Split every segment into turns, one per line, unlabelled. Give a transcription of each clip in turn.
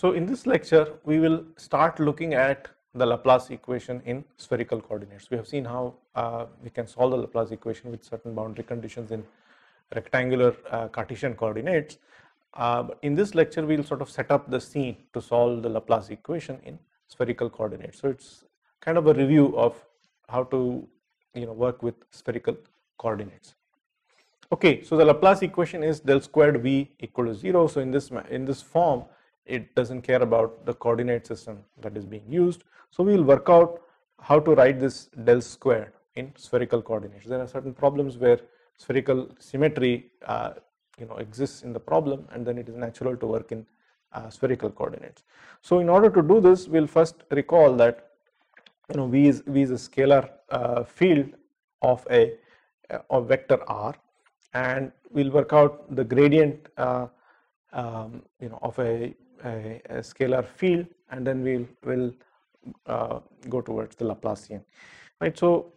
So in this lecture, we will start looking at the Laplace equation in spherical coordinates. We have seen how uh, we can solve the Laplace equation with certain boundary conditions in rectangular uh, Cartesian coordinates. Uh, in this lecture, we will sort of set up the scene to solve the Laplace equation in spherical coordinates. So it's kind of a review of how to you know work with spherical coordinates. Okay, so the Laplace equation is del squared v equal to 0. So in this in this form, it doesn't care about the coordinate system that is being used. So we will work out how to write this del squared in spherical coordinates. There are certain problems where spherical symmetry uh, you know exists in the problem and then it is natural to work in uh, spherical coordinates. So in order to do this we will first recall that you know V is, v is a scalar uh, field of a uh, of vector r and we will work out the gradient uh, um, you know of a a, a scalar field and then we will uh, go towards the Laplacian right so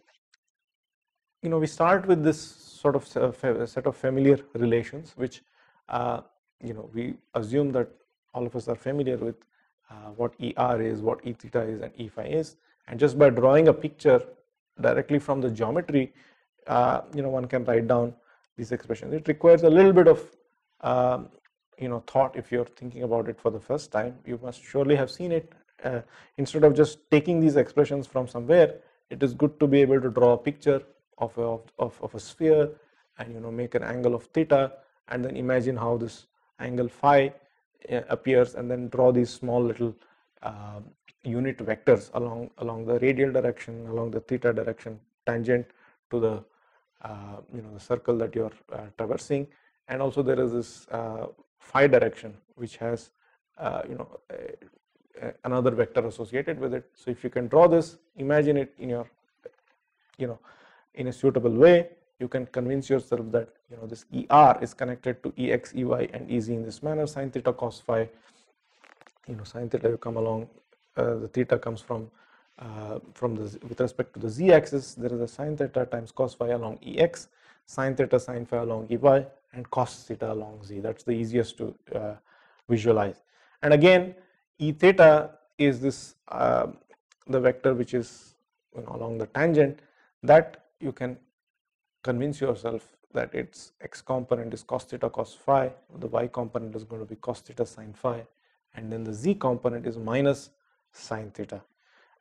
you know we start with this sort of uh, set of familiar relations which uh, you know we assume that all of us are familiar with uh, what ER is what E theta is and E phi is and just by drawing a picture directly from the geometry uh, you know one can write down these expressions it requires a little bit of um, you know thought if you're thinking about it for the first time you must surely have seen it uh, instead of just taking these expressions from somewhere it is good to be able to draw a picture of a, of, of a sphere and you know make an angle of theta and then imagine how this angle phi uh, appears and then draw these small little uh, unit vectors along along the radial direction along the theta direction tangent to the uh, you know the circle that you are uh, traversing and also there is this uh, phi direction which has uh, you know a, a, another vector associated with it. So if you can draw this, imagine it in your you know in a suitable way, you can convince yourself that you know this ER is connected to EX, EY, and EZ in this manner. Sine theta cos phi, you know sine theta you come along, uh, the theta comes from uh, from the with respect to the z axis, there is a sine theta times cos phi along EX sine theta sine phi along e by and cos theta along z. That's the easiest to uh, visualize. And again, e theta is this uh, the vector which is you know, along the tangent that you can convince yourself that its x component is cos theta cos phi, the y component is going to be cos theta sine phi, and then the z component is minus sine theta.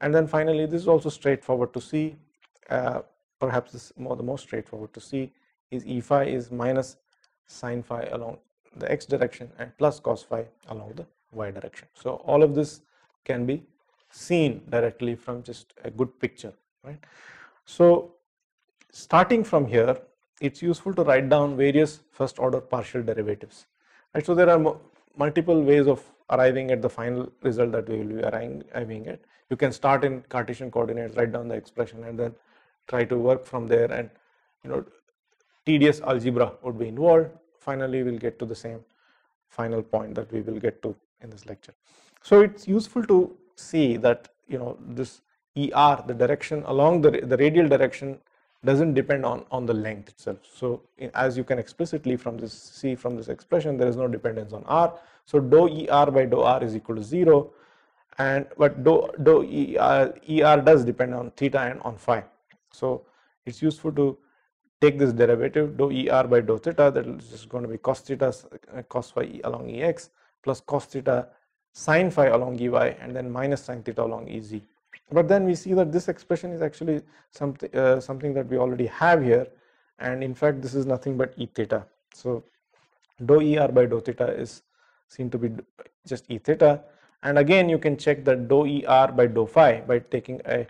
And then finally, this is also straightforward to see. Uh, perhaps this more, the most straightforward to see is E phi is minus sine phi along the x direction and plus cos phi along the y direction. So, all of this can be seen directly from just a good picture, right. So, starting from here it is useful to write down various first order partial derivatives. Right. So, there are multiple ways of arriving at the final result that we will be arriving at. You can start in Cartesian coordinates, write down the expression and then try to work from there and you know tedious algebra would be involved. Finally, we'll get to the same final point that we will get to in this lecture. So it's useful to see that you know this ER, the direction along the, the radial direction doesn't depend on, on the length itself. So as you can explicitly from this see from this expression, there is no dependence on R. So dou ER by dou R is equal to 0 and but dou, dou ER, ER does depend on theta and on phi. So, it is useful to take this derivative dou er by dou theta that is just going to be cos theta uh, cos phi along ex plus cos theta sine phi along ey and then minus sine theta along ez. But then we see that this expression is actually something uh, something that we already have here and in fact this is nothing but e theta. So, dou er by dou theta is seen to be just e theta and again you can check that dou er by dou phi by taking a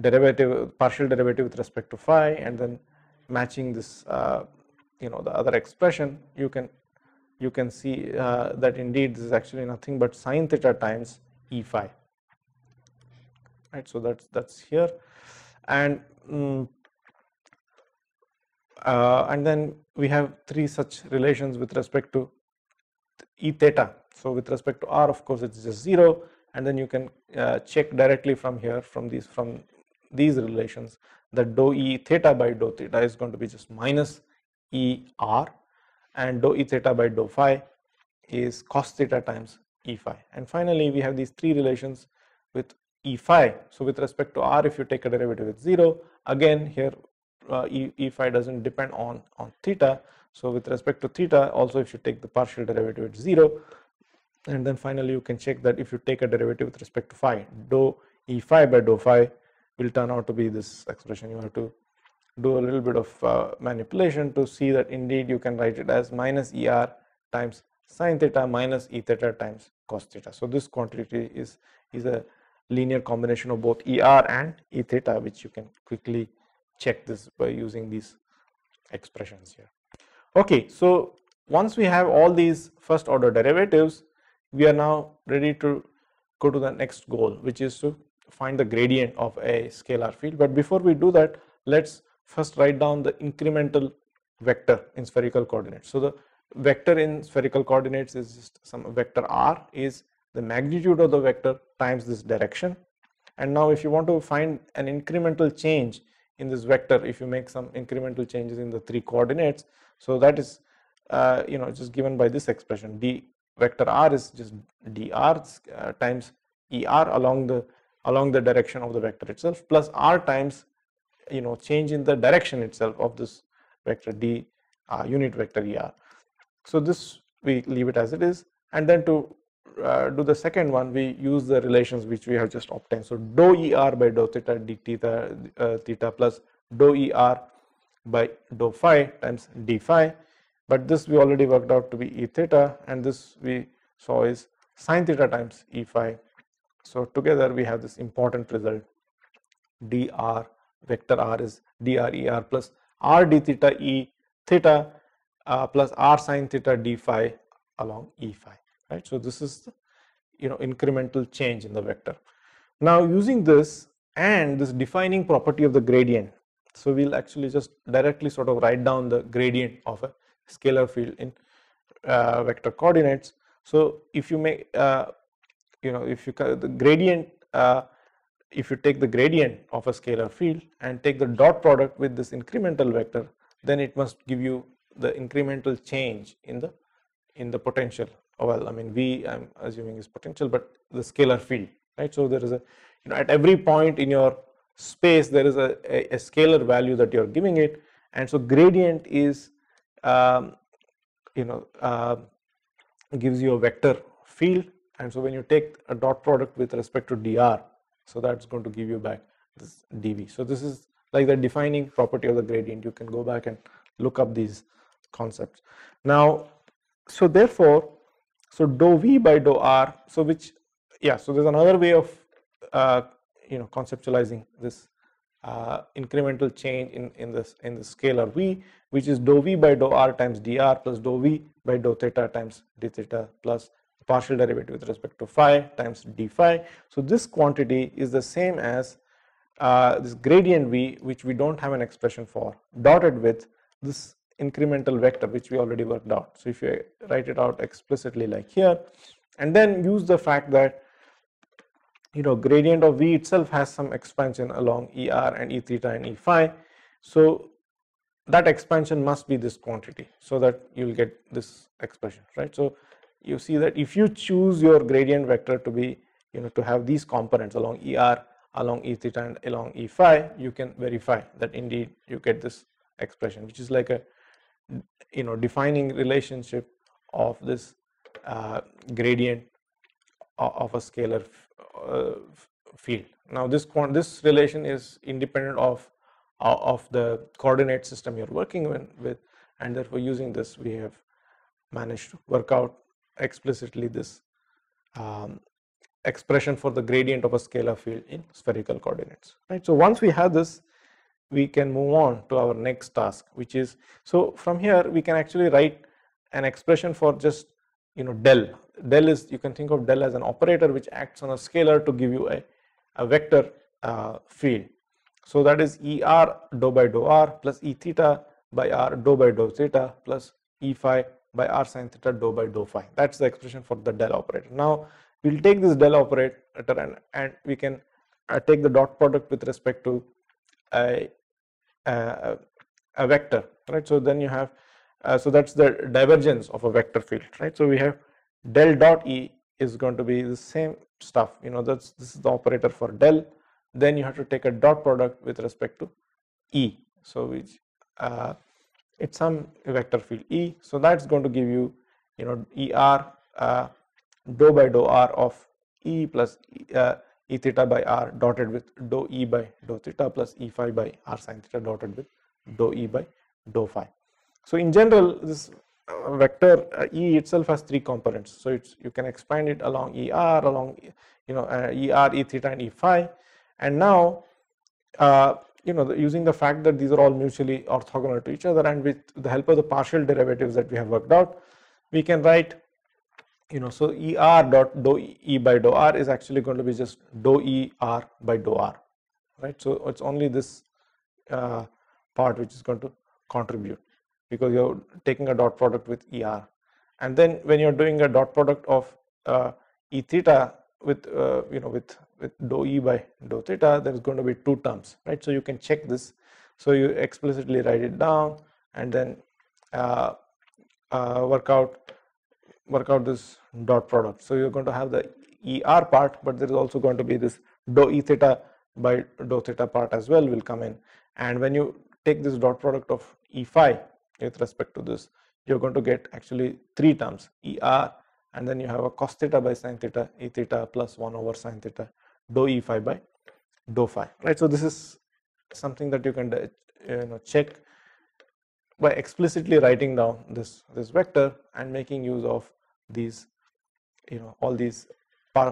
derivative, partial derivative with respect to phi and then matching this uh, you know the other expression you can you can see uh, that indeed this is actually nothing but sine theta times e phi right so that's that's here and um, uh, and then we have three such relations with respect to e theta so with respect to r of course it's just 0 and then you can uh, check directly from here from these from these relations that dou E theta by dou theta is going to be just minus E r and dou E theta by dou phi is cos theta times E phi. And finally, we have these three relations with E phi. So with respect to r, if you take a derivative with 0, again here uh, e, e phi doesn't depend on, on theta. So with respect to theta, also if you take the partial derivative at 0, and then finally you can check that if you take a derivative with respect to phi, dou E phi by dou phi will turn out to be this expression. You have to do a little bit of uh, manipulation to see that indeed you can write it as minus ER times sine theta minus E theta times cos theta. So this quantity is, is a linear combination of both ER and E theta which you can quickly check this by using these expressions here. Okay, so once we have all these first order derivatives, we are now ready to go to the next goal which is to find the gradient of a scalar field. But before we do that, let's first write down the incremental vector in spherical coordinates. So, the vector in spherical coordinates is just some vector r is the magnitude of the vector times this direction. And now if you want to find an incremental change in this vector, if you make some incremental changes in the three coordinates, so that is uh, you know just given by this expression d vector r is just dr uh, times er along the along the direction of the vector itself plus r times you know change in the direction itself of this vector d uh, unit vector er. So this we leave it as it is and then to uh, do the second one we use the relations which we have just obtained. So dou er by dou theta d theta uh, theta plus dou er by dou phi times d phi but this we already worked out to be e theta and this we saw is sine theta times e phi so together we have this important result dr vector r is drer plus r d theta e theta uh, plus r sine theta d phi along e phi right. So this is you know incremental change in the vector. Now using this and this defining property of the gradient so we'll actually just directly sort of write down the gradient of a scalar field in uh, vector coordinates. So if you make uh, you know if you the gradient uh, if you take the gradient of a scalar field and take the dot product with this incremental vector then it must give you the incremental change in the in the potential oh, well I mean V I'm assuming is potential but the scalar field right so there is a you know at every point in your space there is a, a, a scalar value that you are giving it and so gradient is um, you know uh, gives you a vector field and so when you take a dot product with respect to dr, so that's going to give you back this dv. So this is like the defining property of the gradient. You can go back and look up these concepts. Now, so therefore, so dou v by dou r, so which, yeah, so there's another way of, uh, you know, conceptualizing this uh, incremental change in, in this in the scalar v, which is dou v by dou r times dr plus dou v by dou theta times d theta plus partial derivative with respect to phi times d phi. So, this quantity is the same as uh, this gradient v which we don't have an expression for dotted with this incremental vector which we already worked out. So, if you write it out explicitly like here and then use the fact that you know gradient of v itself has some expansion along er and e theta and e phi. So, that expansion must be this quantity. So, that you will get this expression right. So, you see that if you choose your gradient vector to be you know to have these components along er along e theta and along e phi you can verify that indeed you get this expression which is like a you know defining relationship of this uh, gradient of a scalar uh, field now this this relation is independent of uh, of the coordinate system you're working with and therefore using this we have managed to work out explicitly this um, expression for the gradient of a scalar field in spherical coordinates right so once we have this we can move on to our next task which is so from here we can actually write an expression for just you know del del is you can think of del as an operator which acts on a scalar to give you a, a vector uh, field so that is er dou by dou r plus e theta by r dou by dou theta plus e phi by r sine theta dou by dou phi. That's the expression for the del operator. Now we'll take this del operator and, and we can uh, take the dot product with respect to a, uh, a, a vector, right? So then you have, uh, so that's the divergence of a vector field, right? So we have del dot E is going to be the same stuff, you know, that's this is the operator for del. Then you have to take a dot product with respect to E. So which uh, it's some vector field E. So that's going to give you, you know, ER uh, dou by dou R of E plus E, uh, e theta by R dotted with dou E by dou theta plus E phi by R sine theta dotted with dou E by dou phi. So in general, this uh, vector uh, E itself has three components. So it's you can expand it along ER, along you know uh, ER, E theta, and E phi. And now uh, you know, the, using the fact that these are all mutually orthogonal to each other and with the help of the partial derivatives that we have worked out, we can write, you know, so ER dot dou E by dou R is actually going to be just dou ER by dou R, right. So, it is only this uh, part which is going to contribute because you are taking a dot product with ER. And then when you are doing a dot product of uh, E theta with, uh, you know, with with dou E by dou theta, there is going to be two terms, right? So you can check this. So you explicitly write it down and then uh, uh, work out work out this dot product. So you're going to have the ER part, but there is also going to be this dou E theta by dou theta part as well will come in. And when you take this dot product of E phi with respect to this, you're going to get actually three terms ER and then you have a cos theta by sine theta E theta plus 1 over sine theta dou E phi by dou phi, right. So, this is something that you can uh, you know check by explicitly writing down this this vector and making use of these you know all these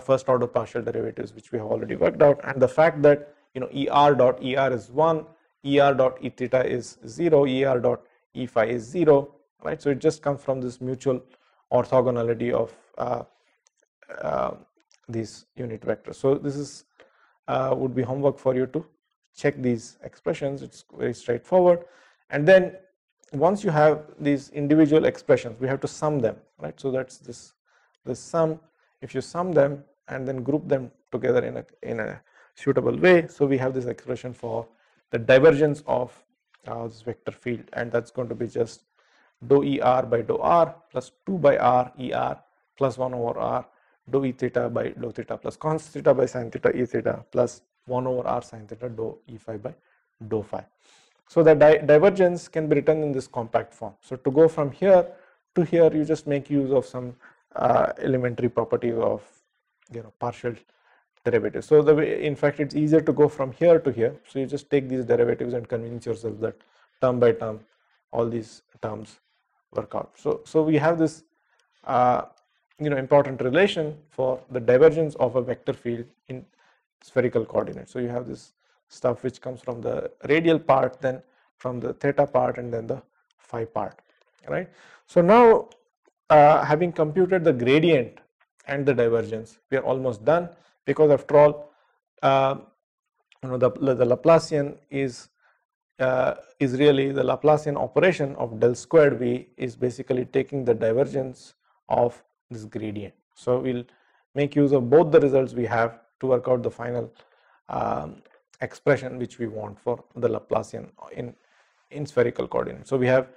first order partial derivatives which we have already worked out and the fact that you know er dot er is 1 er dot e theta is 0 er dot e phi is 0 right so it just comes from this mutual orthogonality of uh, uh, these unit vectors. So this is uh, would be homework for you to check these expressions. It's very straightforward. And then once you have these individual expressions, we have to sum them, right? So that's this this sum. If you sum them and then group them together in a in a suitable way, so we have this expression for the divergence of uh, this vector field, and that's going to be just dou E r by dou r plus 2 by r er r plus 1 over r do e theta by do theta plus cos theta by sin theta e theta plus 1 over r sin theta do e phi by do phi. So the di divergence can be written in this compact form. So to go from here to here you just make use of some uh, elementary properties of you know partial derivatives. So the way in fact it's easier to go from here to here. So you just take these derivatives and convince yourself that term by term all these terms work out. So, so we have this uh, you know important relation for the divergence of a vector field in spherical coordinates. So you have this stuff which comes from the radial part then from the theta part and then the phi part right. So now uh, having computed the gradient and the divergence we are almost done because after all uh, you know the, the Laplacian is uh, is really the Laplacian operation of del squared v is basically taking the divergence of this gradient. So we'll make use of both the results we have to work out the final um, expression which we want for the Laplacian in, in spherical coordinates. So we have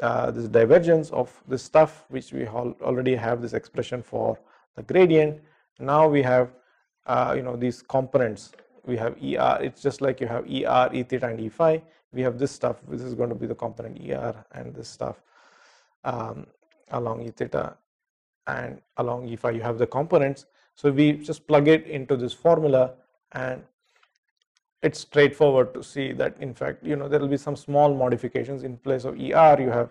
uh, this divergence of this stuff which we already have this expression for the gradient. Now we have uh, you know these components we have ER it's just like you have ER, E theta and E phi we have this stuff this is going to be the component ER and this stuff um, along E theta and along E phi you have the components. So we just plug it into this formula and it's straightforward to see that in fact you know there will be some small modifications in place of ER you have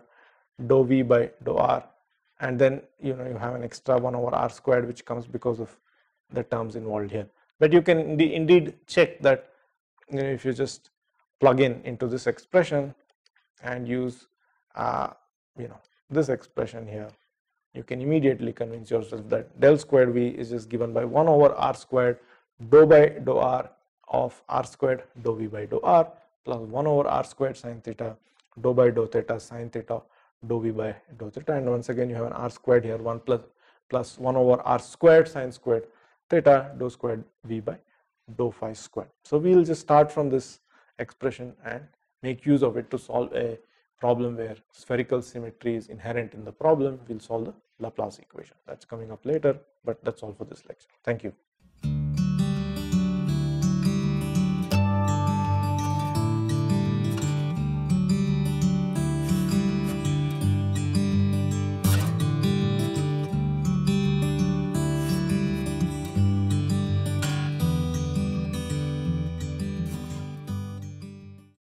dou V by dou R and then you know you have an extra 1 over R squared which comes because of the terms involved here. But you can indeed check that you know if you just plug in into this expression and use uh, you know this expression here you can immediately convince yourself that del squared V is just given by 1 over r squared dou by dou r of r squared dou V by dou r plus 1 over r squared sine theta dou by dou theta sine theta dou V by dou theta and once again you have an r squared here 1 plus plus 1 over r squared sine squared theta dou squared V by dou phi squared. So we will just start from this expression and make use of it to solve a problem where spherical symmetry is inherent in the problem, we'll solve the Laplace equation. That's coming up later, but that's all for this lecture. Thank you.